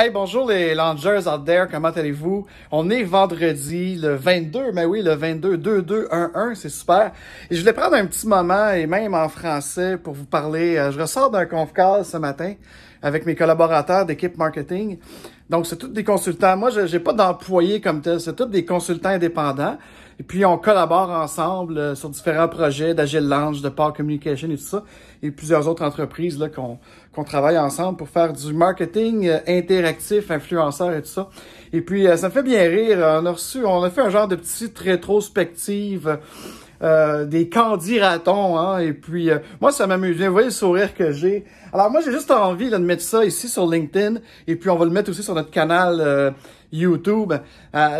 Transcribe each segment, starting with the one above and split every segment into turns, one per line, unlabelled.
Hey, bonjour les Langers out there, comment allez-vous? On est vendredi le 22, mais oui, le 22, 1 c'est super. Et je voulais prendre un petit moment, et même en français, pour vous parler. Euh, je ressors d'un conf ce matin avec mes collaborateurs d'équipe marketing. Donc, c'est tous des consultants. Moi, je n'ai pas d'employés comme tel. C'est tous des consultants indépendants. Et puis, on collabore ensemble euh, sur différents projets d'Agile Lange, de Power Communication et tout ça, et plusieurs autres entreprises là qu'on qu'on travaille ensemble pour faire du marketing euh, interactif, influenceur et tout ça. Et puis, euh, ça me fait bien rire. On a reçu, on a fait un genre de petite rétrospective euh, des candy ratons, hein, et puis euh, moi ça m'amuse bien, vous voyez le sourire que j'ai. Alors moi j'ai juste envie là, de mettre ça ici sur LinkedIn, et puis on va le mettre aussi sur notre canal euh, YouTube,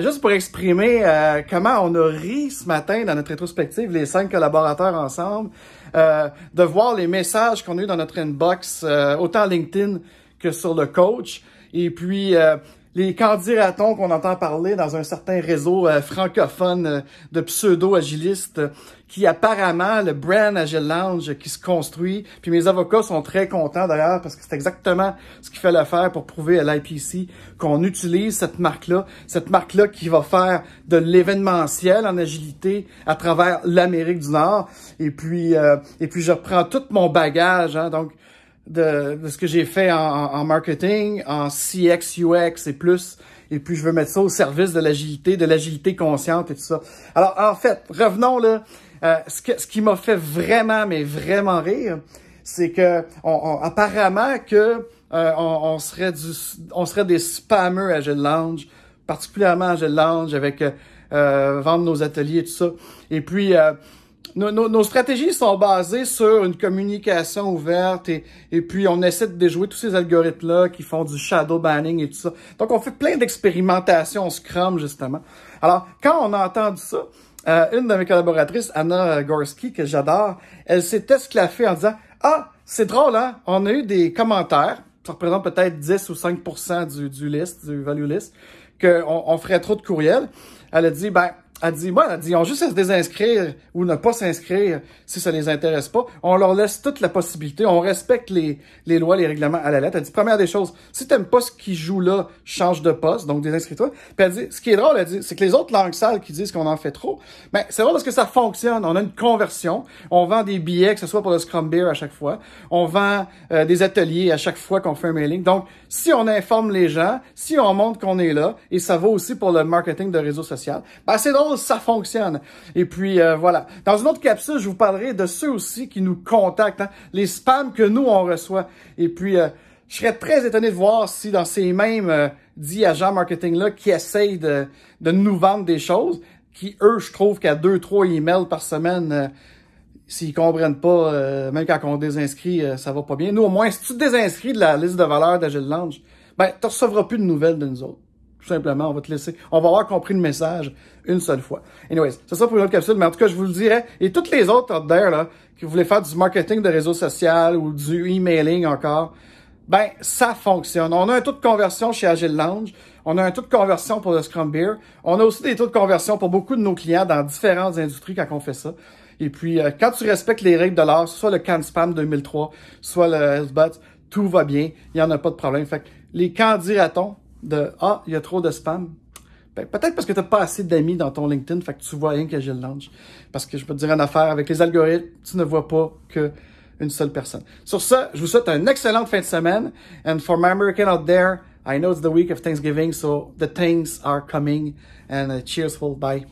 juste pour exprimer comment on a ri ce matin dans notre rétrospective, les cinq collaborateurs ensemble, de voir les messages qu'on a eu dans notre inbox, autant LinkedIn que sur le coach. Et puis, les on qu'on entend parler dans un certain réseau euh, francophone euh, de pseudo-agilistes qui apparemment, le brand Agile Lounge qui se construit, puis mes avocats sont très contents d'ailleurs parce que c'est exactement ce qu'il fallait faire pour prouver à l'IPC qu'on utilise cette marque-là, cette marque-là qui va faire de l'événementiel en agilité à travers l'Amérique du Nord. Et puis, euh, et puis je reprends tout mon bagage, hein, donc de, ce que j'ai fait en, marketing, en CX, UX et plus. Et puis, je veux mettre ça au service de l'agilité, de l'agilité consciente et tout ça. Alors, en fait, revenons là. Euh, ce, qui m'a fait vraiment, mais vraiment rire, c'est que on, apparemment que euh, on, serait du, on serait des spammers à Gelange, Lounge, particulièrement à Gelange, avec euh, vendre nos ateliers et tout ça. Et puis nos, nos, stratégies sont basées sur une communication ouverte et, et puis on essaie de déjouer tous ces algorithmes-là qui font du shadow banning et tout ça. Donc, on fait plein d'expérimentations Scrum, justement. Alors, quand on a entendu ça, euh, une de mes collaboratrices, Anna Gorski, que j'adore, elle s'est esclaffée en disant « Ah, c'est drôle, hein? On a eu des commentaires, ça représente peut-être 10 ou 5 du, du list, du value list, qu'on on ferait trop de courriels. » Elle a dit « Ben, elle dit, moi, elle dit, on juste se désinscrire ou ne pas s'inscrire si ça les intéresse pas. On leur laisse toute la possibilité. On respecte les, les lois, les règlements à la lettre. Elle dit, première des choses, si t'aimes pas ce qui joue là, change de poste, donc désinscris-toi. Puis elle dit, ce qui est drôle, elle dit, c'est que les autres langues sales qui disent qu'on en fait trop, mais ben, c'est vrai parce que ça fonctionne. On a une conversion. On vend des billets, que ce soit pour le Scrum Beer à chaque fois. On vend euh, des ateliers à chaque fois qu'on fait un mailing. Donc, si on informe les gens, si on montre qu'on est là, et ça vaut aussi pour le marketing de réseau social, ben, c'est drôle ça fonctionne. Et puis euh, voilà. Dans une autre capsule, je vous parlerai de ceux aussi qui nous contactent, hein. les spams que nous on reçoit. Et puis euh, je serais très étonné de voir si dans ces mêmes euh, agents marketing là qui essayent de, nous vendre des choses, qui eux, je trouve qu'à deux trois emails par semaine euh, s'ils comprennent pas, même quand on désinscrit, euh, ça va pas bien. Nous, au moins, si tu désinscris de la liste de valeurs d'Agile Lange, ben, tu recevras plus de nouvelles de nous autres. Tout simplement, on va te laisser. On va avoir compris le message une seule fois. Anyways, c'est ça pour une autre capsule, mais en tout cas, je vous le dirais. Et toutes les autres out there, là, qui voulaient faire du marketing de réseau social ou du emailing encore, ben, ça fonctionne. On a un taux de conversion chez Agile Lounge. On a un taux de conversion pour le Scrum Beer. On a aussi des taux de conversion pour beaucoup de nos clients dans différentes industries quand on fait ça. Et puis, euh, quand tu respectes les règles de l'art, soit le CanSpam 2003, soit le Healthbot, tout va bien. Il n'y en a pas de problème. Fait que les on de Ah, il y a trop de spam. Ben, peut-être parce que tu n'as pas assez d'amis dans ton LinkedIn, fait que tu vois rien que Gilles Lange. Parce que je peux te dire en affaire, avec les algorithmes, tu ne vois pas que une seule personne. Sur ce, je vous souhaite une excellente fin de semaine. And for my American out there, I know it's the week of Thanksgiving, so the things are coming. And uh, cheers, bye.